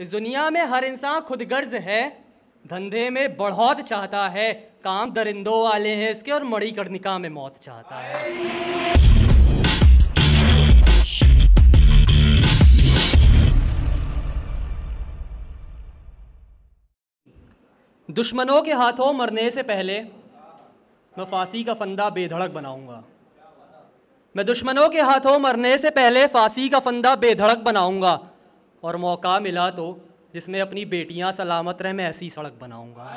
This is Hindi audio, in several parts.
इस दुनिया में हर इंसान खुद गर्ज है धंधे में बढ़ौत चाहता है काम दरिंदों वाले हैं इसके और मड़ी कर्णिका में मौत चाहता है दुश्मनों के हाथों मरने से पहले मैं फांसी का फंदा बेधड़क बनाऊंगा मैं दुश्मनों के हाथों मरने से पहले फांसी का फंदा बेधड़क बनाऊंगा और मौका मिला तो जिसमें अपनी बेटियां सलामत रहें मैं ऐसी सड़क बनाऊंगा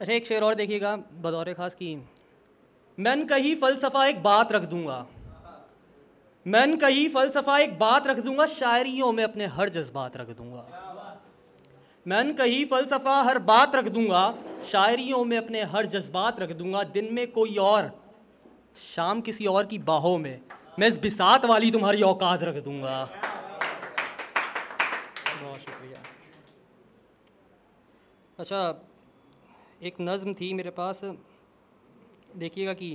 अच्छा एक शेर और देखिएगा बदौर ख़ास की मैन कही फ़लसफ़ा एक बात रख दूंगा मैन कही फ़लसफ़ा एक बात रख दूंगा शायरियों में अपने हर जज्बात रख दूंगा मैन कही फ़लसफ़ा हर बात रख दूंगा शायरियों में अपने हर जज्बात रख दूंगा दिन में कोई और शाम किसी और की बाहों में मैं इस बिसात वाली तुम्हारी औकात रख दूंगा बहुत शुक्रिया अच्छा एक नज़म थी मेरे पास देखिएगा कि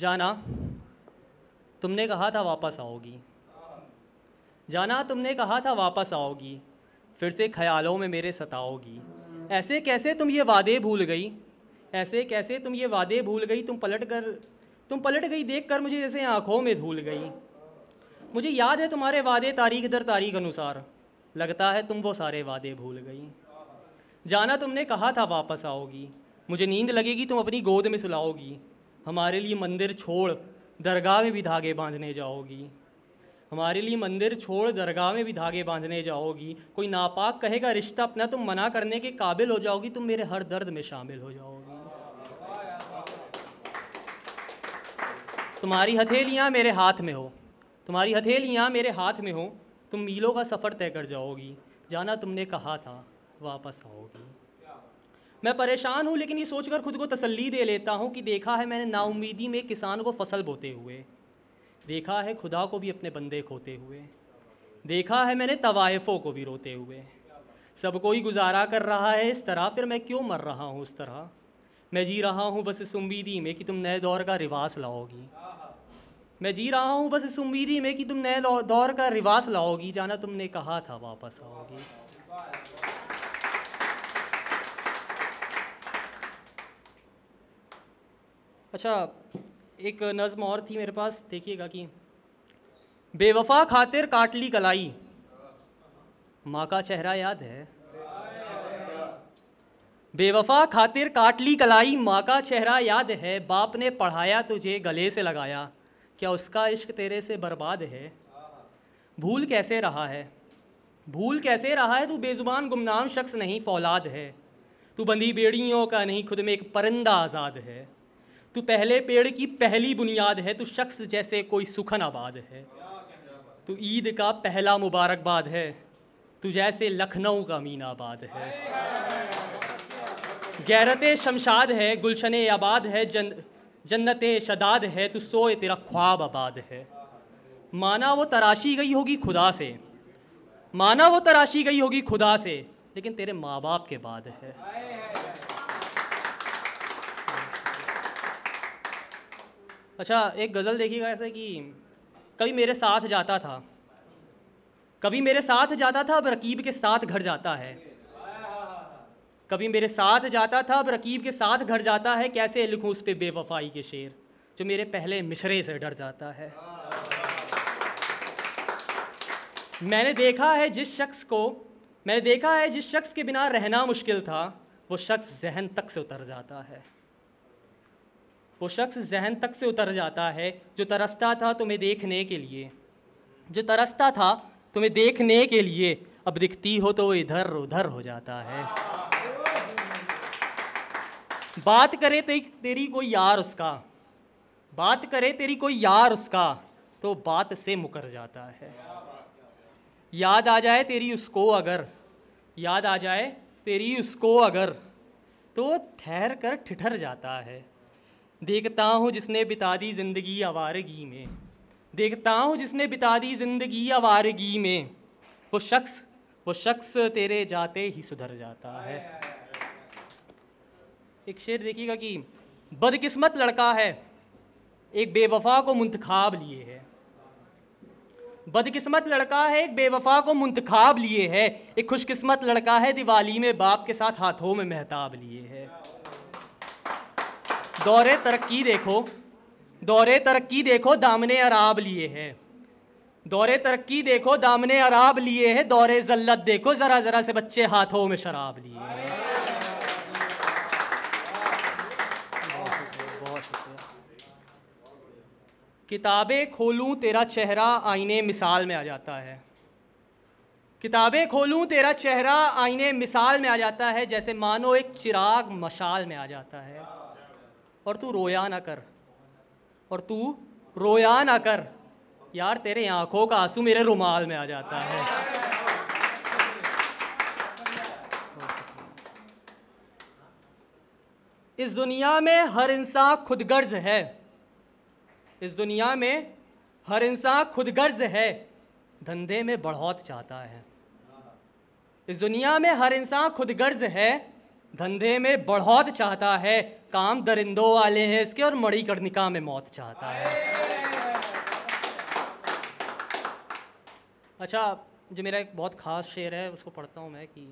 जाना तुमने कहा था वापस आओगी जाना तुमने कहा था वापस आओगी फिर से ख्यालों में मेरे सताओगी ऐसे कैसे तुम ये वादे भूल गई ऐसे कैसे तुम ये वादे भूल गई तुम पलट कर तुम पलट गई देख कर मुझे जैसे आँखों में धूल गई मुझे याद है तुम्हारे वादे तारीख दर तारीख अनुसार लगता है तुम वो सारे वादे भूल गई जाना तुमने कहा था वापस आओगी मुझे नींद लगेगी तुम अपनी गोद में सुलाओगी हमारे लिए मंदिर छोड़ दरगाह में भी धागे बांधने जाओगी हमारे लिए मंदिर छोड़ दरगाह में भी धागे बांधने जाओगी कोई नापाक कहेगा रिश्ता अपना तुम मना करने के काबिल हो जाओगी तुम मेरे हर दर्द में शामिल हो जाओगी तुम्हारी हथेलियाँ मेरे हाथ में हो तुम्हारी हथेलियाँ मेरे हाथ में हो तुम मीलों का सफ़र तय कर जाओगी जाना तुमने कहा था वापस आओगी मैं परेशान हूँ लेकिन ये सोचकर खुद को तसल्ली दे लेता हूँ कि देखा है मैंने नाउमीदी में किसान को फसल बोते हुए देखा है खुदा को भी अपने बंदे खोते हुए देखा है मैंने तवायफ़ों को भी रोते हुए सब कोई गुजारा कर रहा है इस तरह फिर मैं क्यों मर रहा हूँ उस तरह मैं जी रहा हूँ बस इस उम्मीदी में कि तुम नए दौर का रिवाज लाओगी मैं जी रहा हूँ बस इस उम्मीद ही में कि तुम नए दौर का रिवाज लाओगी जाना तुमने कहा था वापस आओगी अच्छा एक नज़म और थी मेरे पास देखिएगा कि बेवफा खातिर काटली कलाई माँ का चेहरा याद है बेवफा खातिर काटली कलाई माँ का चेहरा याद है बाप ने पढ़ाया तुझे गले से लगाया क्या उसका इश्क तेरे से बर्बाद है भूल कैसे रहा है भूल कैसे रहा है तू बेज़ुबान गुमनाम शख्स नहीं फौलाद है तू बंदी बेड़ियों का नहीं खुद में एक परिंदा आज़ाद है तू पहले पेड़ की पहली बुनियाद है तू शख्स जैसे कोई सुखन आबाद है तू ईद का पहला मुबारकबाद है तू जैसे लखनऊ का मीनाबाद है गैरत शमशाद है गुलशन आबाद है जन जन्नत शदाद है तो सोए तेरा ख्वाब आबाद है माना वो तराशी गई होगी खुदा से माना वो तराशी गई होगी खुदा से लेकिन तेरे माँ बाप के बाद है अच्छा एक गज़ल देखिएगा ऐसे कि कभी मेरे साथ जाता था कभी मेरे साथ जाता था अब रकीब के साथ घर जाता है कभी मेरे साथ जाता था अब रकीब के साथ घर जाता है कैसे लिखूँ उस पर बेवफाई के शेर जो मेरे पहले मिश्रे से डर जाता है मैंने देखा है जिस शख्स को मैंने देखा है जिस शख्स के बिना रहना मुश्किल था वो शख्स जहन तक से उतर जाता है वो शख्स जहन तक से उतर जाता है जो तरसता था तुम्हें देखने के लिए जो तरसता था तुम्हें देखने के लिए अब दिखती हो तो वो इधर उधर हो जाता है बात करे ते, तेरी कोई यार उसका बात करे तेरी कोई यार उसका तो बात से मुकर जाता है याद आ जाए तेरी उसको अगर याद आ जाए तेरी उसको अगर तो ठहर कर ठिठर जाता है देखता हूँ जिसने बिता दी जिंदगी आवारगी में देखता हूँ जिसने बिता दी जिंदगी आवारगी में वो शख्स वो शख्स तेरे जाते ही सुधर जाता है एक शेर देखिएगा कि बदकिस्मत लड़का है एक बेवफा को मुंतखाब लिए है बदकिस्मत लड़का है एक बेवफा को मुंतखाब लिए है एक खुशकिस्मत लड़का है दिवाली में बाप के साथ हाथों में महताब लिए है दौरे तरक्की देखो दौरे तरक्की देखो दामने अराब लिए है दौरे तरक्की देखो दामने अराब लिए है दौरे जल्लत देखो ज़रा ज़रा से बच्चे हाथों में शराब लिए है किताबें खोलूं तेरा चेहरा आईने मिसाल में आ जाता है किताबें खोलूं तेरा चेहरा आईने मिसाल में आ जाता है जैसे मानो एक चिराग मशाल में आ जाता है और तू रोया ना कर और तू रोया ना कर यार तेरे आँखों का आंसू मेरे रुमाल में आ जाता है इस दुनिया में हर इंसान खुदगर्ज है इस दुनिया में हर इंसान खुद गर्ज है धंधे में बढ़ौत चाहता है इस दुनिया में हर इंसान खुद गर्ज है धंधे में बढ़ौत चाहता है काम दरिंदों वाले हैं इसके और मड़ी कर्णिका में मौत चाहता है अच्छा जो मेरा एक बहुत ख़ास शेर है उसको पढ़ता हूँ मैं कि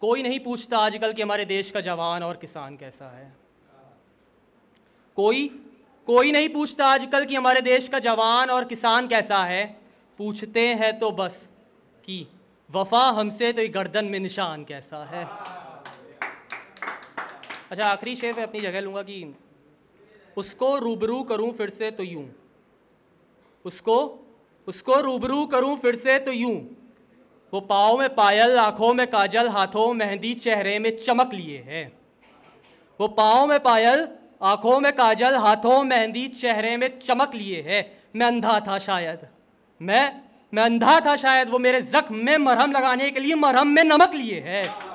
कोई नहीं पूछता आजकल कि हमारे देश का जवान और किसान कैसा है कोई कोई नहीं पूछता आजकल कि हमारे देश का जवान और किसान कैसा है पूछते हैं तो बस कि वफा हमसे तो गर्दन में निशान कैसा है अच्छा आखिरी शेर मैं अपनी जगह लूँगा कि उसको रूबरू करूँ फिर से तो यूँ उसको उसको रूबरू करूँ फिर से तो यूँ वो पाँव में पायल आँखों में काजल हाथों मेहंदी चेहरे में चमक लिए है वो पाँव में पायल आंखों में काजल हाथों मेहंदी चेहरे में चमक लिए है मैं अंधा था शायद मैं मैं अंधा था शायद वो मेरे जख्म में मरहम लगाने के लिए मरहम में नमक लिए है